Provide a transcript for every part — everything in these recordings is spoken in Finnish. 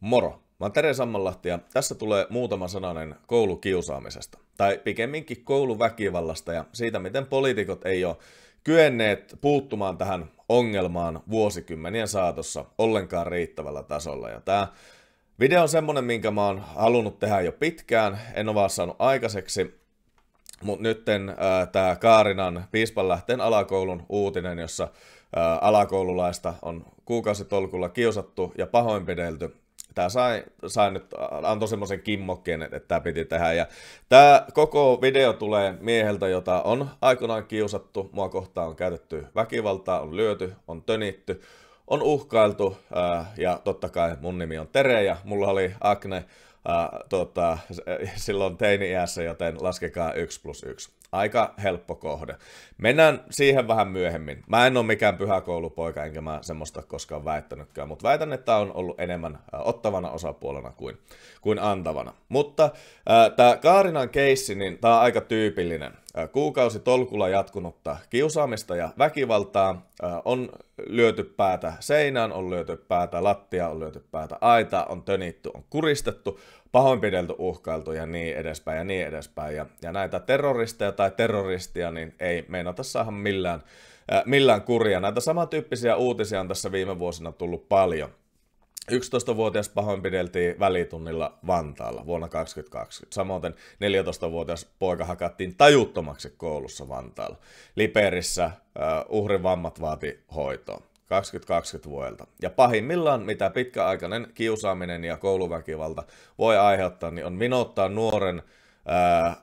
Moro! Mä oon Tere Sammanlahti ja tässä tulee muutama sananen koulukiusaamisesta. Tai pikemminkin kouluväkivallasta ja siitä, miten poliitikot ei ole kyenneet puuttumaan tähän ongelmaan vuosikymmenien saatossa ollenkaan riittävällä tasolla. Ja tää video on semmonen, minkä mä oon halunnut tehdä jo pitkään, en oo vaan saanut aikaiseksi. Mutta nytten äh, tämä Kaarinan Piispanlähteen alakoulun uutinen, jossa alakoululaista on kuukausitolkulla kiusattu ja pahoinpidelty, tämä sai, sai nyt, antoi semmoisen kimmokkeen, että tämä piti tehdä. Ja tämä koko video tulee mieheltä, jota on aikoinaan kiusattu, mua kohtaan on käytetty väkivaltaa, on lyöty, on tönitty, on uhkailtu ja totta kai mun nimi on Tere ja mulla oli Akne äh, tota, silloin teini-iässä, joten laskekaa 1 plus 1 aika helppo kohde. Mennään siihen vähän myöhemmin. Mä en ole mikään pyhäkoulupoika, enkä mä semmoista koskaan väittänytkään, mutta väitän, että on ollut enemmän ottavana osapuolena kuin, kuin antavana. Mutta äh, tämä Kaarinan keissi, niin tämä on aika tyypillinen kuukausi tolkulla jatkunutta kiusaamista ja väkivaltaa. On lyöty päätä seinään, on lyöty päätä lattia, on lyöty päätä aitaa, on tönitty, on kuristettu, pahoinpidelty, uhkailtu ja niin edespäin ja niin edespäin. Ja, ja näitä terroristeja tai terroristia niin ei meinata saada millään, millään kuria. Näitä samantyyppisiä uutisia on tässä viime vuosina tullut paljon. 11-vuotias pahoinpideltiin välitunnilla Vantaalla vuonna 2020. Samoin 14-vuotias poika hakattiin tajuttomaksi koulussa Vantaalla. Liperissä uh, uhrin vammat vaati hoitoa. 2020 vuodelta. Ja pahimmillaan, mitä pitkäaikainen kiusaaminen ja kouluväkivalta voi aiheuttaa, niin on vinouttaa nuoren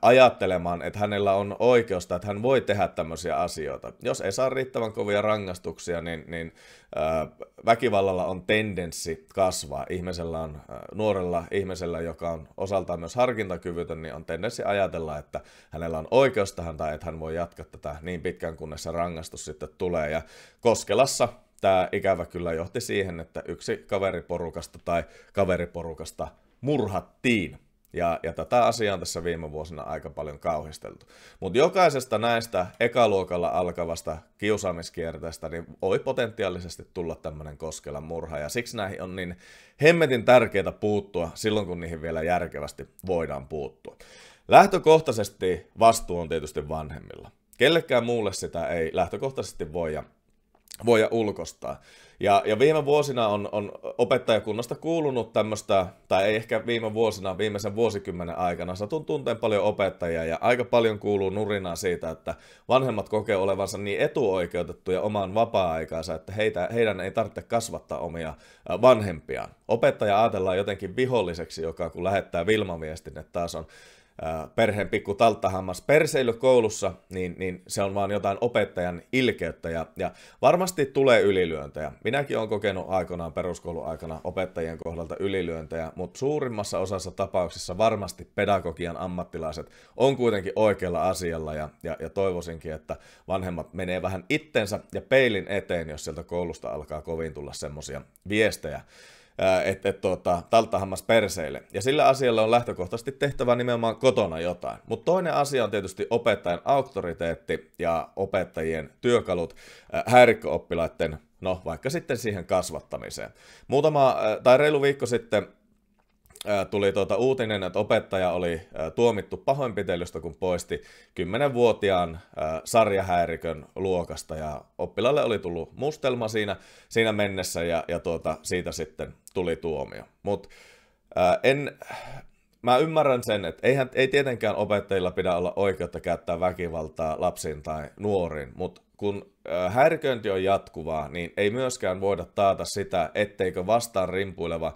ajattelemaan, että hänellä on oikeusta, että hän voi tehdä tämmöisiä asioita. Jos ei saa riittävän kovia rangaistuksia, niin, niin ää, väkivallalla on tendenssi kasvaa. Ihmisellä on, ää, nuorella ihmisellä, joka on osaltaan myös harkintakyvytön, niin on tendenssi ajatella, että hänellä on oikeus tähän tai että hän voi jatkaa tätä niin pitkään, kunnes se rangaistus sitten tulee. Ja Koskelassa tämä ikävä kyllä johti siihen, että yksi kaveriporukasta tai kaveriporukasta murhattiin. Ja, ja tätä asiaa on tässä viime vuosina aika paljon kauhisteltu. Mutta jokaisesta näistä ekaluokalla alkavasta kiusaamiskierteestä niin voi potentiaalisesti tulla tämmöinen koskela murha. Ja siksi näihin on niin hemmetin tärkeää puuttua silloin, kun niihin vielä järkevästi voidaan puuttua. Lähtökohtaisesti vastuu on tietysti vanhemmilla. Kellekään muulle sitä ei lähtökohtaisesti voi ja voida ulkostaa. Ja, ja viime vuosina on, on opettajakunnasta kuulunut tämmöistä, tai ei ehkä viime vuosina, viimeisen vuosikymmenen aikana, satun tunteen paljon opettajia ja aika paljon kuuluu nurinaa siitä, että vanhemmat kokee olevansa niin etuoikeutettuja omaan vapaa-aikaansa, että heitä, heidän ei tarvitse kasvattaa omia vanhempiaan. Opettaja ajatellaan jotenkin viholliseksi, joka kun lähettää vilmaviestin, että taas on perheen pikku talttahammas perseily koulussa, niin, niin se on vaan jotain opettajan ilkeyttä ja, ja varmasti tulee ylilyöntejä. Minäkin olen kokenut aikanaan peruskoulun aikana opettajien kohdalta ylilyöntejä, mutta suurimmassa osassa tapauksissa varmasti pedagogian ammattilaiset on kuitenkin oikealla asialla ja, ja, ja toivoisinkin, että vanhemmat menee vähän itsensä ja peilin eteen, jos sieltä koulusta alkaa kovin tulla semmoisia viestejä että äh, et, tuota, talttahammas perseille. Ja sillä asialla on lähtökohtaisesti tehtävä nimenomaan kotona jotain. Mutta toinen asia on tietysti opettajan auktoriteetti ja opettajien työkalut äh, häirikköoppilaiden No, vaikka sitten siihen kasvattamiseen. Muutama, äh, tai reilu viikko sitten tuli tuota uutinen, että opettaja oli tuomittu pahoinpitelystä, kun poisti 10-vuotiaan sarjahäirikön luokasta ja oppilaalle oli tullut mustelma siinä, siinä mennessä ja, ja tuota, siitä sitten tuli tuomio. mut en, mä ymmärrän sen, että eihän, ei tietenkään opettajilla pidä olla oikeutta käyttää väkivaltaa lapsiin tai nuoriin, mutta kun häiriköinti on jatkuvaa, niin ei myöskään voida taata sitä, etteikö vastaan rimpuileva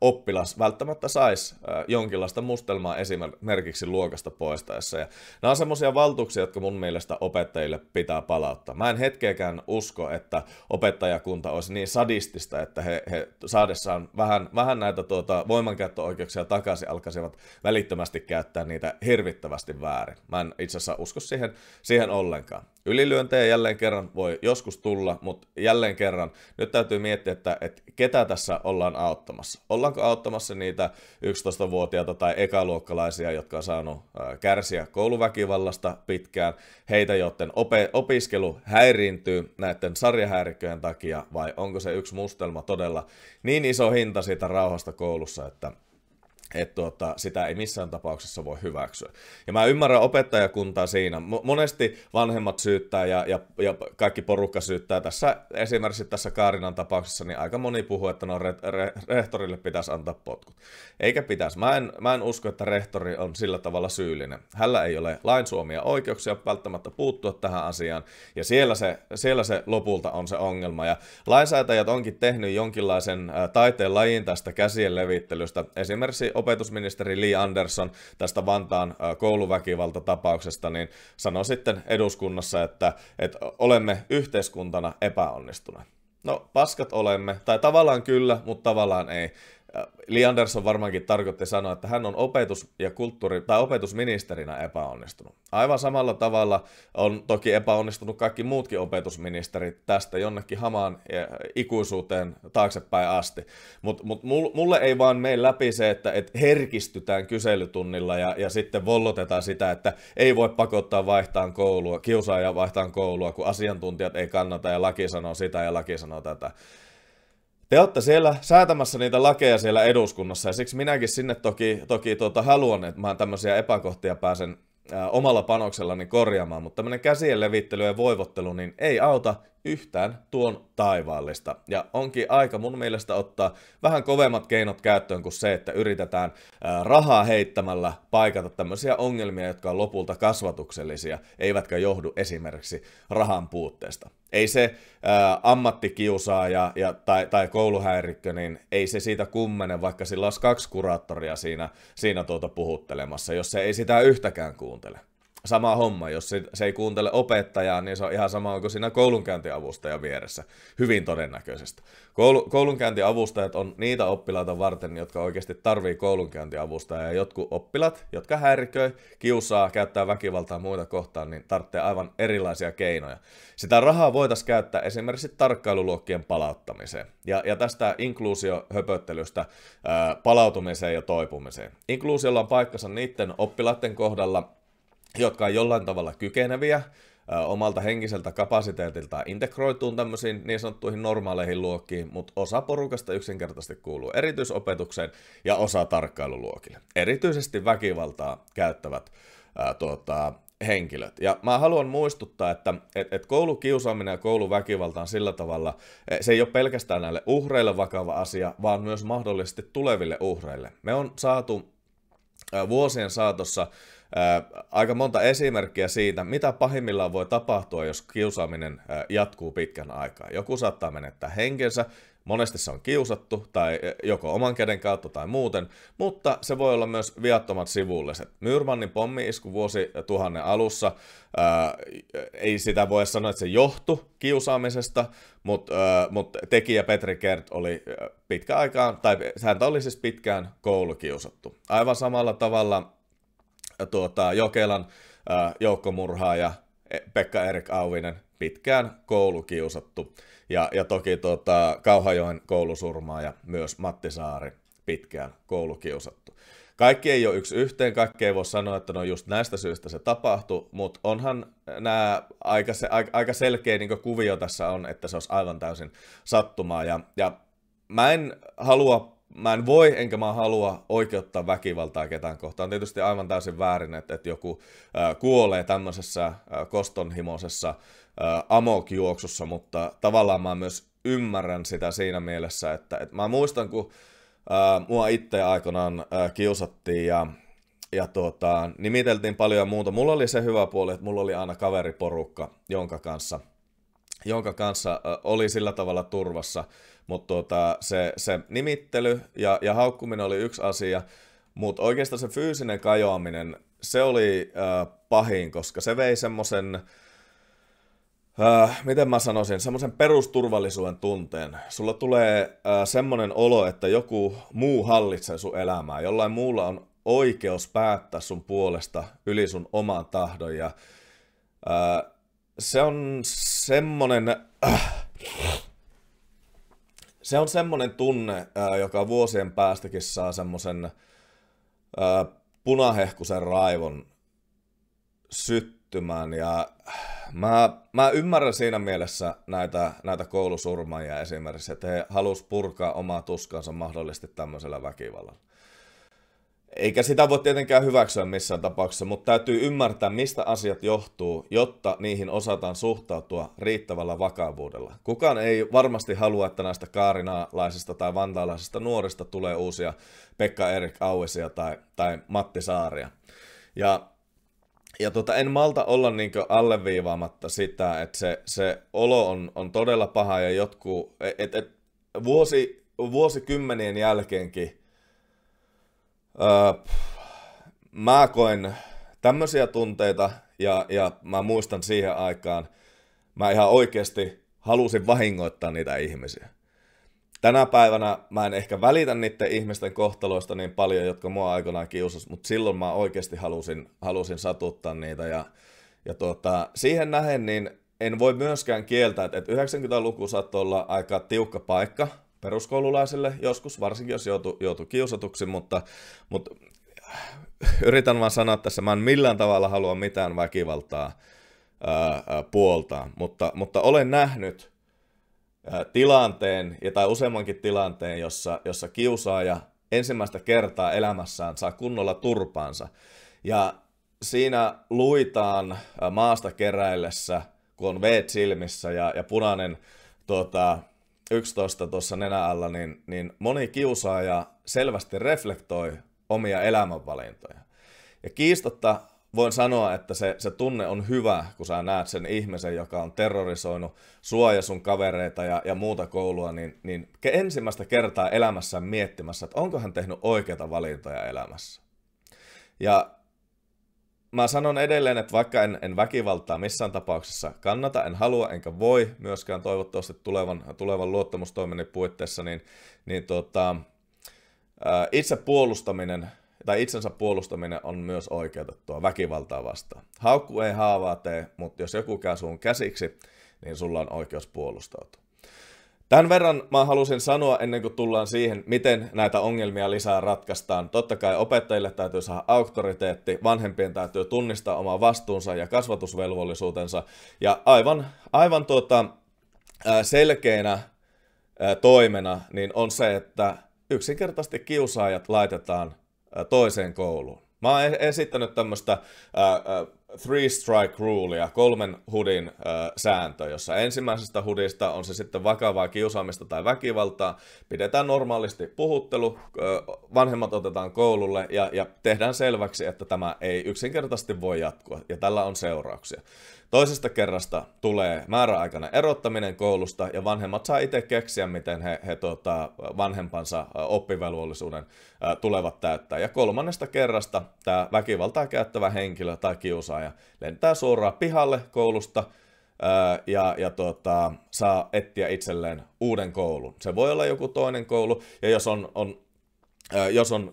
oppilas välttämättä saisi jonkinlaista mustelmaa esimerkiksi luokasta poistaessa. Ja nämä on semmoisia valtuuksia, jotka mun mielestä opettajille pitää palauttaa. Mä en hetkeäkään usko, että opettajakunta olisi niin sadistista, että he, he saadessaan vähän, vähän näitä tuota, voimankäyttöoikeuksia takaisin alkaisivat välittömästi käyttää niitä hirvittävästi väärin. Mä en itse asiassa usko siihen, siihen ollenkaan. Ylilyöntejä jälleen kerran voi joskus tulla, mutta jälleen kerran nyt täytyy miettiä, että, että ketä tässä ollaan auttamassa. Ollaanko auttamassa niitä 11-vuotiaita tai ekaluokkalaisia, jotka on saanut kärsiä kouluväkivallasta pitkään, heitä, joiden ope- opiskelu häiriintyy näiden sarjahäirikköjen takia, vai onko se yksi mustelma todella niin iso hinta siitä rauhasta koulussa, että että tuota, sitä ei missään tapauksessa voi hyväksyä. Ja mä ymmärrän opettajakuntaa siinä. Monesti vanhemmat syyttää ja, ja, ja kaikki porukka syyttää tässä, esimerkiksi tässä Kaarinan tapauksessa, niin aika moni puhuu, että no re, re, rehtorille pitäisi antaa potkut. Eikä pitäisi. Mä en, mä en usko, että rehtori on sillä tavalla syyllinen. Hällä ei ole lain suomia oikeuksia välttämättä puuttua tähän asiaan, ja siellä se, siellä se lopulta on se ongelma. Ja lainsäätäjät onkin tehnyt jonkinlaisen taiteen lajin tästä käsien levittelystä. Esimerkiksi opetusministeri Lee Anderson tästä Vantaan kouluväkivaltatapauksesta, niin sanoi sitten eduskunnassa, että, että olemme yhteiskuntana epäonnistuneet. No, paskat olemme, tai tavallaan kyllä, mutta tavallaan ei. Li Andersson varmaankin tarkoitti sanoa, että hän on opetus- ja kulttuuri- tai opetusministerinä epäonnistunut. Aivan samalla tavalla on toki epäonnistunut kaikki muutkin opetusministerit tästä jonnekin hamaan eh, ikuisuuteen taaksepäin asti. Mutta mut mulle ei vaan mene läpi se, että et herkistytään kyselytunnilla ja, ja sitten vollotetaan sitä, että ei voi pakottaa vaihtaan koulua, kiusaaja vaihtaan koulua, kun asiantuntijat ei kannata ja laki sanoo sitä ja laki sanoo tätä te olette siellä säätämässä niitä lakeja siellä eduskunnassa ja siksi minäkin sinne toki, toki tuota, haluan, että mä tämmöisiä epäkohtia pääsen omalla panoksellani korjaamaan, mutta tämmöinen käsien levittely ja voivottelu niin ei auta yhtään tuon taivaallista. Ja onkin aika mun mielestä ottaa vähän kovemmat keinot käyttöön kuin se, että yritetään rahaa heittämällä paikata tämmöisiä ongelmia, jotka on lopulta kasvatuksellisia, eivätkä johdu esimerkiksi rahan puutteesta. Ei se ää, ammattikiusaaja ja, tai, tai kouluhäirikkö, niin ei se siitä kummene, vaikka sillä olisi kaksi kuraattoria siinä, siinä tuota puhuttelemassa, jos se ei sitä yhtäkään kuuntele sama homma. Jos se, se ei kuuntele opettajaa, niin se on ihan sama, onko siinä koulunkäyntiavustajan vieressä. Hyvin todennäköisesti. Koulu, koulunkäyntiavustajat on niitä oppilaita varten, jotka oikeasti tarvii koulunkäyntiavustajaa. Ja jotkut oppilat, jotka häiriköi, kiusaa, käyttää väkivaltaa muita kohtaan, niin tarvitsee aivan erilaisia keinoja. Sitä rahaa voitaisiin käyttää esimerkiksi tarkkailuluokkien palauttamiseen. Ja, ja tästä inkluusiohöpöttelystä ää, palautumiseen ja toipumiseen. Inkluusiolla on paikkansa niiden oppilaiden kohdalla, jotka on jollain tavalla kykeneviä omalta henkiseltä kapasiteetiltaan integroituun tämmöisiin niin sanottuihin normaaleihin luokkiin, mutta osa porukasta yksinkertaisesti kuuluu erityisopetukseen ja osa tarkkailuluokille. Erityisesti väkivaltaa käyttävät ää, tuota, henkilöt. Ja mä haluan muistuttaa, että et, et koulukiusaaminen ja kouluväkivalta on sillä tavalla, e, se ei ole pelkästään näille uhreille vakava asia, vaan myös mahdollisesti tuleville uhreille. Me on saatu vuosien saatossa aika monta esimerkkiä siitä, mitä pahimmillaan voi tapahtua, jos kiusaaminen jatkuu pitkän aikaa. Joku saattaa menettää henkensä, monesti se on kiusattu, tai joko oman käden kautta tai muuten, mutta se voi olla myös viattomat sivulliset. Myrmannin pommi-isku vuosituhannen alussa, ää, ei sitä voi sanoa, että se johtu kiusaamisesta, mutta mut tekijä Petri Kert oli pitkään aikaan, tai häntä oli siis pitkään koulukiusattu. Aivan samalla tavalla tuota, Jokelan äh, joukkomurhaaja e, Pekka Erik Auvinen, pitkään koulukiusattu. Ja, ja toki tuota, Kauhajoen koulusurmaaja, myös Matti Saari, pitkään koulukiusattu. Kaikki ei ole yksi yhteen, kaikki ei voi sanoa, että no just näistä syistä se tapahtui, mutta onhan nämä aika, se, aika, aika selkeä niin kuvio tässä on, että se olisi aivan täysin sattumaa. Ja, ja mä en halua mä en voi enkä mä halua oikeuttaa väkivaltaa ketään kohtaan. On tietysti aivan täysin väärin, että, että joku äh, kuolee tämmöisessä äh, kostonhimoisessa äh, amokjuoksussa, mutta tavallaan mä myös ymmärrän sitä siinä mielessä, että, että mä muistan, kun äh, mua itse aikanaan äh, kiusattiin ja ja tuota, nimiteltiin paljon ja muuta. Mulla oli se hyvä puoli, että mulla oli aina kaveriporukka, jonka kanssa – jonka kanssa oli sillä tavalla turvassa, mutta tuota, se, se nimittely ja, ja haukkuminen oli yksi asia, mutta oikeastaan se fyysinen kajoaminen, se oli äh, pahin, koska se vei semmoisen, äh, miten mä sanoisin, semmoisen perusturvallisuuden tunteen. Sulla tulee äh, semmoinen olo, että joku muu hallitsee sun elämää, jollain muulla on oikeus päättää sun puolesta yli sun oman tahdon ja äh, se on semmonen... Äh, se on semmonen tunne, äh, joka vuosien päästäkin saa semmosen äh, punahehkusen raivon syttymään ja äh, mä, mä ymmärrän siinä mielessä näitä, näitä koulusurmaajia esimerkiksi, että he halus purkaa omaa tuskansa mahdollisesti tämmöisellä väkivallalla. Eikä sitä voi tietenkään hyväksyä missään tapauksessa, mutta täytyy ymmärtää, mistä asiat johtuu, jotta niihin osataan suhtautua riittävällä vakavuudella. Kukaan ei varmasti halua, että näistä kaarinalaisista tai vantaalaisista nuorista tulee uusia Pekka Erik Auesia tai, tai Matti Saaria. Ja, ja tota, en malta olla niin alleviivaamatta sitä, että se, se olo on, on todella paha ja jotkut, et, et, vuosi, vuosikymmenien jälkeenkin Öö, mä koin tämmöisiä tunteita ja, ja mä muistan siihen aikaan, mä ihan oikeasti halusin vahingoittaa niitä ihmisiä. Tänä päivänä mä en ehkä välitä niiden ihmisten kohtaloista niin paljon, jotka mua aikoinaan kiusas, mutta silloin mä oikeasti halusin, halusin satuttaa niitä. Ja, ja tuota, siihen nähen, niin en voi myöskään kieltää, että 90-luku saattoi olla aika tiukka paikka peruskoululaisille joskus, varsinkin jos joutuu joutu kiusatuksi, mutta, mutta äh, yritän vaan sanoa tässä, mä en millään tavalla halua mitään väkivaltaa äh, äh, puoltaa, mutta, mutta olen nähnyt tilanteen, tai useammankin tilanteen, jossa, jossa kiusaaja ensimmäistä kertaa elämässään saa kunnolla turpaansa. Ja siinä luitaan maasta keräillessä, kun on veet silmissä ja, ja punainen tota, 11 tuossa alla, niin, niin moni kiusaaja selvästi reflektoi omia elämänvalintoja. Ja kiistotta voin sanoa, että se, se tunne on hyvä, kun sä näet sen ihmisen, joka on terrorisoinut suoja sun kavereita ja, ja muuta koulua, niin, niin ensimmäistä kertaa elämässään miettimässä, että onko hän tehnyt oikeita valintoja elämässä. Ja mä sanon edelleen, että vaikka en, en väkivaltaa missään tapauksessa kannata, en halua enkä voi myöskään toivottavasti tulevan, tulevan luottamustoimeni puitteissa, niin, niin tota, itse puolustaminen tai itsensä puolustaminen on myös oikeutettua väkivaltaa vastaan. Haukku ei haavaa tee, mutta jos joku käy suun käsiksi, niin sulla on oikeus puolustautua. Tämän verran mä halusin sanoa ennen kuin tullaan siihen, miten näitä ongelmia lisää ratkaistaan. Totta kai opettajille täytyy saada auktoriteetti, vanhempien täytyy tunnistaa oma vastuunsa ja kasvatusvelvollisuutensa. Ja aivan, aivan tuota, selkeänä toimena niin on se, että yksinkertaisesti kiusaajat laitetaan toiseen kouluun. Mä oon e-, esittänyt tämmöistä three strike rulea, kolmen hudin ö, sääntö, jossa ensimmäisestä hudista on se sitten vakavaa kiusaamista tai väkivaltaa, pidetään normaalisti puhuttelu, ö, vanhemmat otetaan koululle ja, ja tehdään selväksi, että tämä ei yksinkertaisesti voi jatkua ja tällä on seurauksia. Toisesta kerrasta tulee määräaikainen erottaminen koulusta ja vanhemmat saa itse keksiä, miten he, he tota, vanhempansa oppivelvollisuuden ä, tulevat täyttää. Ja kolmannesta kerrasta tämä väkivaltaa käyttävä henkilö tai kiusaaja lentää suoraan pihalle koulusta ä, ja, ja tota, saa etsiä itselleen uuden koulun. Se voi olla joku toinen koulu, ja jos on, on jos on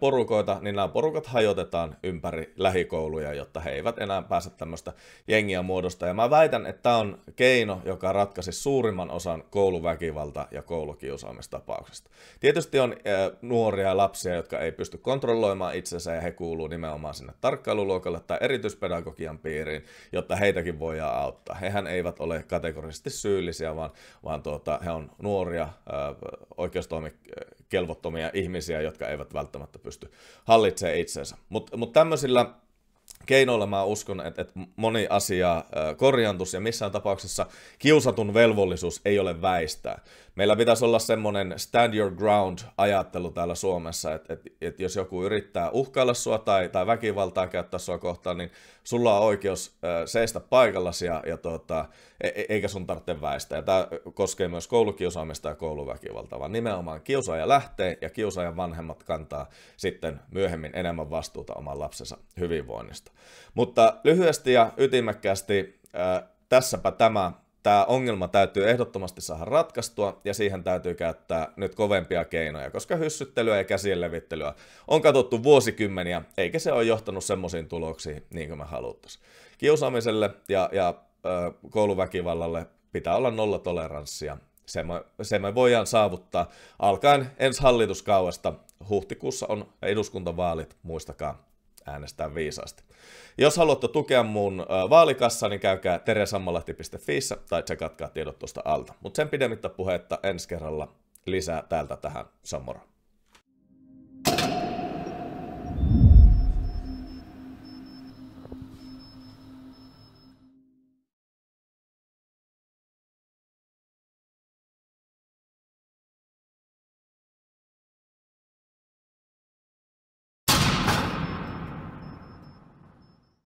porukoita, niin nämä porukat hajotetaan ympäri lähikouluja, jotta he eivät enää pääse tämmöistä jengiä muodosta. Ja mä väitän, että tämä on keino, joka ratkaisi suurimman osan kouluväkivalta- ja koulukiusaamistapauksista. Tietysti on nuoria lapsia, jotka ei pysty kontrolloimaan itsensä ja he kuuluu nimenomaan sinne tarkkailuluokalle tai erityispedagogian piiriin, jotta heitäkin voidaan auttaa. Hehän eivät ole kategorisesti syyllisiä, vaan, vaan tuota, he on nuoria, oikeustoimikelvottomia ihmisiä, ihmisiä, jotka eivät välttämättä pysty hallitsemaan itseensä. Mutta mut tämmöisillä keinoilla mä uskon, että, et moni asia korjantus ja missään tapauksessa kiusatun velvollisuus ei ole väistää. Meillä pitäisi olla semmoinen stand your ground ajattelu täällä Suomessa, että, että, et jos joku yrittää uhkailla sua tai, tai väkivaltaa käyttää sua kohtaan, niin sulla on oikeus seistä paikallasi ja, ja tota, E, e- eikä sun tarvitse väistää. Ja tämä koskee myös koulukiusaamista ja kouluväkivaltaa, vaan nimenomaan kiusaaja lähtee ja kiusaajan vanhemmat kantaa sitten myöhemmin enemmän vastuuta oman lapsensa hyvinvoinnista. Mutta lyhyesti ja ytimekkäästi äh, tässäpä tämä tämä ongelma täytyy ehdottomasti saada ratkaistua ja siihen täytyy käyttää nyt kovempia keinoja, koska hyssyttelyä ja käsien levittelyä on katsottu vuosikymmeniä, eikä se ole johtanut semmoisiin tuloksiin niin kuin me haluttaisiin. Kiusaamiselle ja, ja kouluväkivallalle pitää olla nolla toleranssia. Se me, se me voidaan saavuttaa alkaen ensi hallituskaudesta. Huhtikuussa on eduskuntavaalit, muistakaa äänestää viisaasti. Jos haluatte tukea mun vaalikassa, niin käykää teresammalahti.fi tai tsekatkaa tiedot tuosta alta. Mutta sen pidemmittä puhetta ensi kerralla lisää täältä tähän. samoraan.